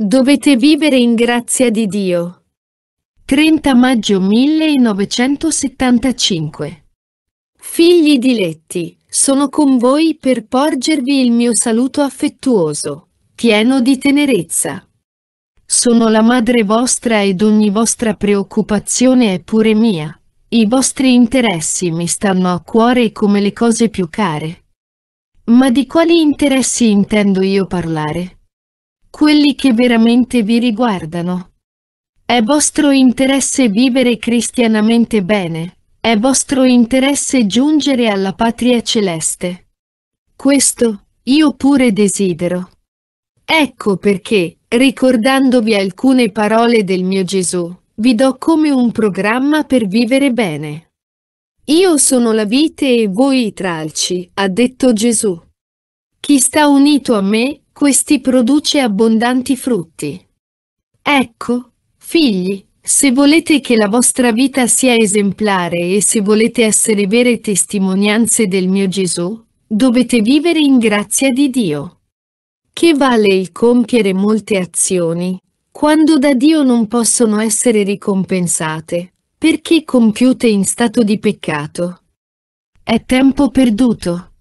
Dovete vivere in grazia di Dio. 30 maggio 1975 Figli diletti, sono con voi per porgervi il mio saluto affettuoso, pieno di tenerezza. Sono la madre vostra ed ogni vostra preoccupazione è pure mia. I vostri interessi mi stanno a cuore come le cose più care. Ma di quali interessi intendo io parlare? quelli che veramente vi riguardano. È vostro interesse vivere cristianamente bene, è vostro interesse giungere alla patria celeste. Questo, io pure desidero. Ecco perché, ricordandovi alcune parole del mio Gesù, vi do come un programma per vivere bene. Io sono la vite e voi i tralci, ha detto Gesù. Chi sta unito a me, questi produce abbondanti frutti. Ecco, figli, se volete che la vostra vita sia esemplare e se volete essere vere testimonianze del mio Gesù, dovete vivere in grazia di Dio. Che vale il compiere molte azioni, quando da Dio non possono essere ricompensate, perché compiute in stato di peccato? È tempo perduto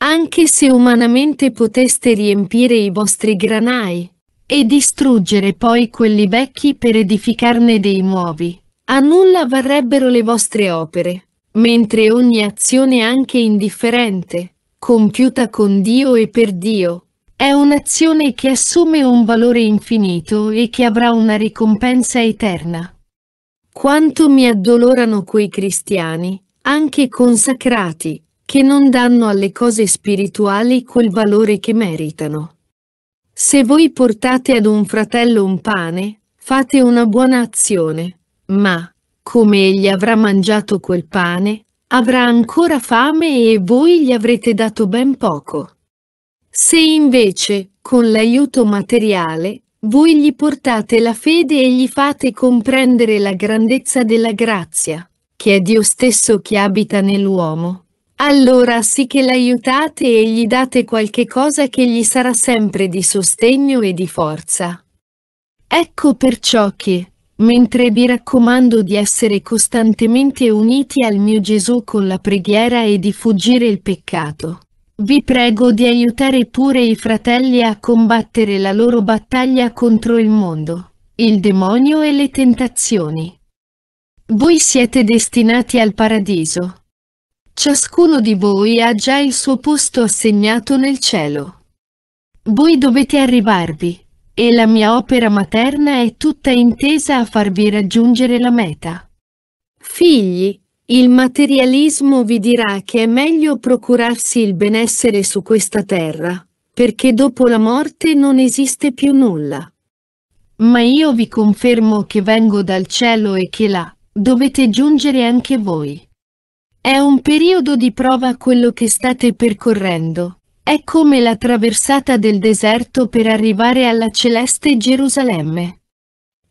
anche se umanamente poteste riempire i vostri granai, e distruggere poi quelli vecchi per edificarne dei nuovi, a nulla varrebbero le vostre opere, mentre ogni azione anche indifferente, compiuta con Dio e per Dio, è un'azione che assume un valore infinito e che avrà una ricompensa eterna. Quanto mi addolorano quei cristiani, anche consacrati, che non danno alle cose spirituali quel valore che meritano. Se voi portate ad un fratello un pane, fate una buona azione, ma, come egli avrà mangiato quel pane, avrà ancora fame e voi gli avrete dato ben poco. Se invece, con l'aiuto materiale, voi gli portate la fede e gli fate comprendere la grandezza della grazia, che è Dio stesso che abita nell'uomo, allora sì che l'aiutate e gli date qualche cosa che gli sarà sempre di sostegno e di forza. Ecco perciò che, mentre vi raccomando di essere costantemente uniti al mio Gesù con la preghiera e di fuggire il peccato, vi prego di aiutare pure i fratelli a combattere la loro battaglia contro il mondo, il demonio e le tentazioni. Voi siete destinati al paradiso, Ciascuno di voi ha già il suo posto assegnato nel cielo. Voi dovete arrivarvi, e la mia opera materna è tutta intesa a farvi raggiungere la meta. Figli, il materialismo vi dirà che è meglio procurarsi il benessere su questa terra, perché dopo la morte non esiste più nulla. Ma io vi confermo che vengo dal cielo e che là, dovete giungere anche voi. È un periodo di prova quello che state percorrendo. È come la traversata del deserto per arrivare alla celeste Gerusalemme.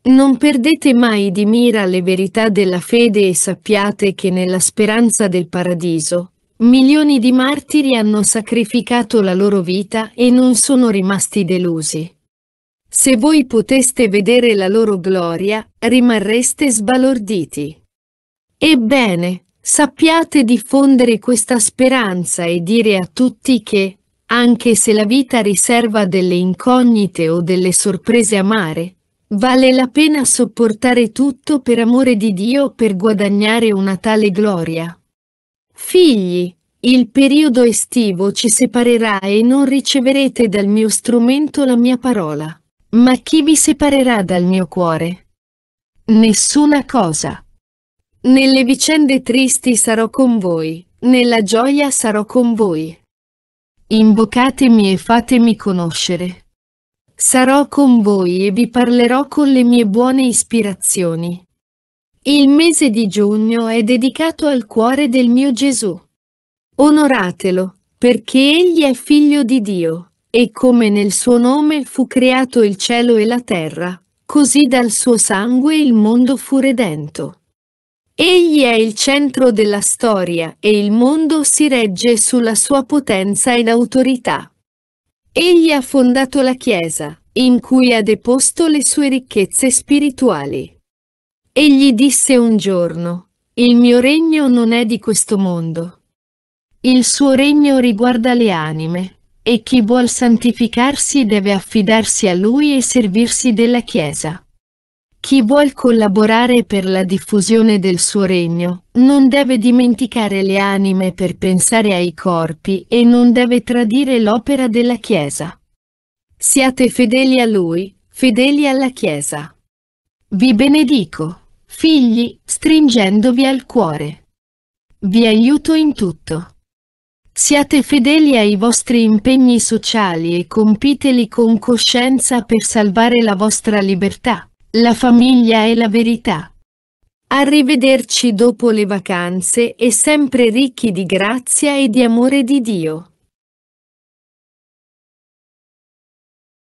Non perdete mai di mira le verità della fede e sappiate che nella speranza del paradiso, milioni di martiri hanno sacrificato la loro vita e non sono rimasti delusi. Se voi poteste vedere la loro gloria, rimarreste sbalorditi. Ebbene, Sappiate diffondere questa speranza e dire a tutti che, anche se la vita riserva delle incognite o delle sorprese amare, vale la pena sopportare tutto per amore di Dio per guadagnare una tale gloria. Figli, il periodo estivo ci separerà e non riceverete dal mio strumento la mia parola. Ma chi vi separerà dal mio cuore? Nessuna cosa. Nelle vicende tristi sarò con voi, nella gioia sarò con voi. Invocatemi e fatemi conoscere. Sarò con voi e vi parlerò con le mie buone ispirazioni. Il mese di giugno è dedicato al cuore del mio Gesù. Onoratelo, perché egli è figlio di Dio, e come nel suo nome fu creato il cielo e la terra, così dal suo sangue il mondo fu redento. Egli è il centro della storia e il mondo si regge sulla sua potenza ed autorità. Egli ha fondato la Chiesa, in cui ha deposto le sue ricchezze spirituali. Egli disse un giorno, il mio regno non è di questo mondo. Il suo regno riguarda le anime, e chi vuol santificarsi deve affidarsi a lui e servirsi della Chiesa. Chi vuol collaborare per la diffusione del suo regno, non deve dimenticare le anime per pensare ai corpi e non deve tradire l'opera della Chiesa. Siate fedeli a Lui, fedeli alla Chiesa. Vi benedico, figli, stringendovi al cuore. Vi aiuto in tutto. Siate fedeli ai vostri impegni sociali e compiteli con coscienza per salvare la vostra libertà. La famiglia è la verità. Arrivederci dopo le vacanze e sempre ricchi di grazia e di amore di Dio.